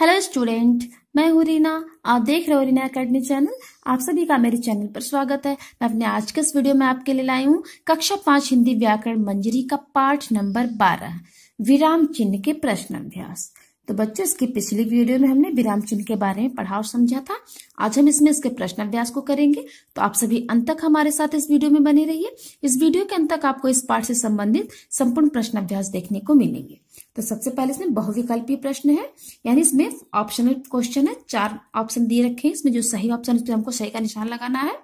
hello student मैं हूं रीना आप देख रहे हो रीना अकेडमी चैनल आप सभी का मेरे चैनल पर स्वागत है मैं अपने आज के इस वीडियो में आपके लिए लाई हूं कक्षा पांच हिंदी व्याकरण मंजरी का पाठ नंबर बारह विराम चिन्ह के प्रश्न अभ्यास तो बच्चों इसकी पिछली वीडियो में हमने विराम चिन्ह के बारे में पढ़ा और समझा था आज हम इसमें इसके अभ्यास को करेंगे तो आप सभी अंत तक हमारे साथ इस वीडियो में बने रहिए इस वीडियो के अंत तक आपको इस पाठ से संबंधित संपूर्ण प्रश्न अभ्यास देखने को मिलेंगे तो सबसे पहले इसमें बहुविकल्पीय प्रश्न है यानी इसमें ऑप्शनल क्वेश्चन है चार ऑप्शन दिए रखे हैं इसमें जो सही ऑप्शन है हमको सही का निशान लगाना है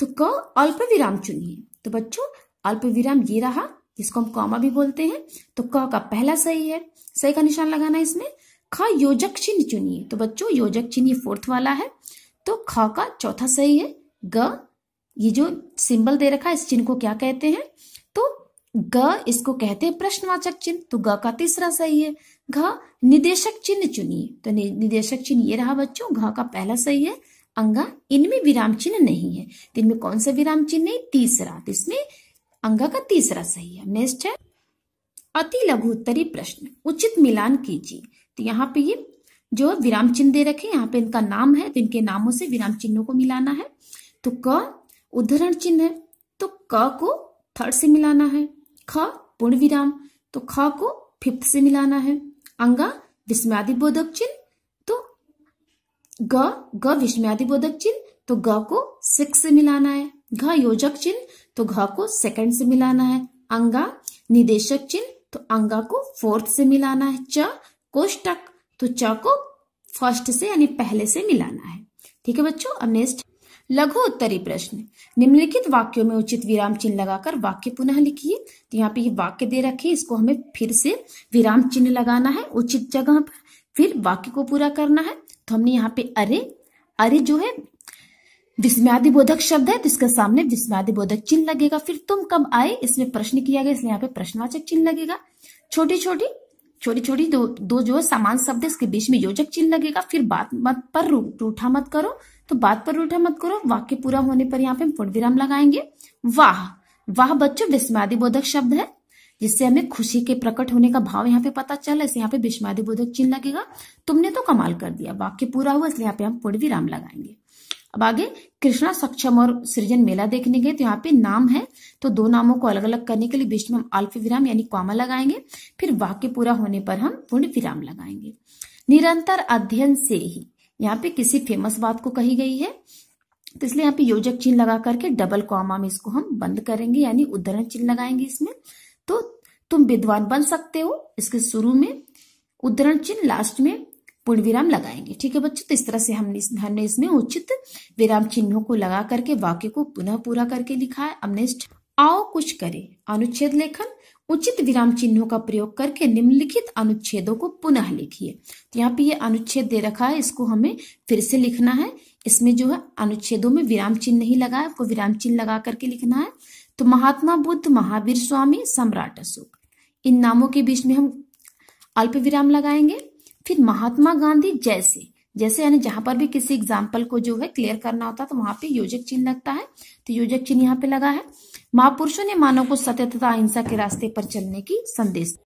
तो क अल्प विराम चुनिए तो बच्चों अल्प विराम ये रहा इसको हम कॉमा भी बोलते हैं तो क का पहला सही है सही का निशान लगाना इसमें ख योजक चिन्ह चुनिए तो बच्चों योजक चिन्ह ये फोर्थ वाला है तो ख का चौथा सही है ग ये जो सिंबल दे रखा है इस चिन्ह को क्या कहते हैं तो ग इसको कहते हैं प्रश्नवाचक चिन्ह तो ग का तीसरा सही है घ निदेशक चिन्ह चुनिए तो नि, निदेशक चिन्ह ये रहा बच्चों घ का पहला सही है अंगा इनमें विराम चिन्ह नहीं है तो इनमें कौन सा विराम चिन्ह नहीं तीसरा तो इसमें अंग का तीसरा सही है नेक्स्ट है अति लघु उत्तरी प्रश्न उचित मिलान कीजिए तो यहाँ पे ये जो विराम चिन्ह दे रखे यहाँ पे इनका नाम है तो इनके नामों से विराम चिन्हों को मिलाना है तो क उदाहरण चिन्ह है तो क को थर्ड से मिलाना है ख पूर्ण विराम तो ख को फिफ्थ से मिलाना है अंगा विस्मयादि बोधक चिन्ह तो ग ग विस्मयादि बोधक चिन्ह तो ग को सिक्स से मिलाना है घ योजक चिन्ह तो घ को सेकंड से मिलाना है अंगा निदेशक चिन्ह तो अंगा को फोर्थ से मिलाना है च कोष्टक तो च को फर्स्ट से यानी पहले से मिलाना है ठीक है बच्चों अब नेक्स्ट लघु उत्तरी प्रश्न निम्नलिखित वाक्यों में उचित विराम चिन्ह लगाकर वाक्य पुनः लिखिए तो यहाँ पे ये वाक्य दे रखे इसको हमें फिर से विराम चिन्ह लगाना है उचित जगह पर फिर वाक्य को पूरा करना है तो हमने यहाँ पे अरे अरे जो है विस्म्यादि बोधक शब्द है तो इसके सामने विस्म्यादि बोधक चिन्ह लगेगा फिर तुम कब आए इसमें प्रश्न किया गया इसलिए यहाँ पे प्रश्नवाचक चिन्ह लगेगा छोटी छोटी छोटी छोटी दो दो जो है समान शब्द इसके बीच में योजक चिन्ह लगेगा फिर बात मत पर रू, रूठा मत करो तो बात पर रूठा मत करो वाक्य पूरा होने पर यहाँ पे हम पूर्ण विराम लगाएंगे वाह वाह बच्चों विस्म्यादि बोधक शब्द है जिससे हमें खुशी के प्रकट होने का भाव यहाँ पे पता चला इसे यहाँ पे विस्मादि बोधक चिन्ह लगेगा तुमने तो कमाल कर दिया वाक्य पूरा हुआ इसलिए यहाँ पे हम पूर्ण विराम लगाएंगे अब आगे कृष्णा सक्षम और सृजन मेला देखने गए तो यहाँ पे नाम है तो दो नामों को अलग अलग करने के लिए बीच में हम अल्प विराम यानी कॉमा लगाएंगे फिर वाक्य पूरा होने पर हम पूर्ण विराम लगाएंगे निरंतर अध्ययन से ही यहाँ पे किसी फेमस बात को कही गई है तो इसलिए यहाँ पे योजक चिन्ह लगा करके डबल कॉमा में इसको हम बंद करेंगे यानी उदाहरण चिन्ह लगाएंगे इसमें तो तुम विद्वान बन सकते हो इसके शुरू में उदाहरण चिन्ह लास्ट में पूर्ण विराम लगाएंगे ठीक है बच्चों तो इस तरह से हमने हमने इसमें उचित विराम चिन्हों को लगा करके वाक्य को पुनः पूरा करके लिखा है अब आओ कुछ करें अनुच्छेद लेखन उचित विराम चिन्हों का प्रयोग करके निम्नलिखित अनुच्छेदों को पुनः लिखिए तो यहाँ पे ये अनुच्छेद दे रखा है इसको हमें फिर से लिखना है इसमें जो है अनुच्छेदों में विराम चिन्ह नहीं लगा है आपको विराम चिन्ह लगा करके लिखना है तो महात्मा बुद्ध महावीर स्वामी सम्राट अशोक इन नामों के बीच में हम अल्प विराम लगाएंगे फिर महात्मा गांधी जैसे जैसे यानी जहां पर भी किसी एग्जाम्पल को जो है क्लियर करना होता है तो वहां पे योजक चिन्ह लगता है तो योजक चिन्ह यहाँ पे लगा है महापुरुषों ने मानव को सत्य तथा अहिंसा के रास्ते पर चलने की संदेश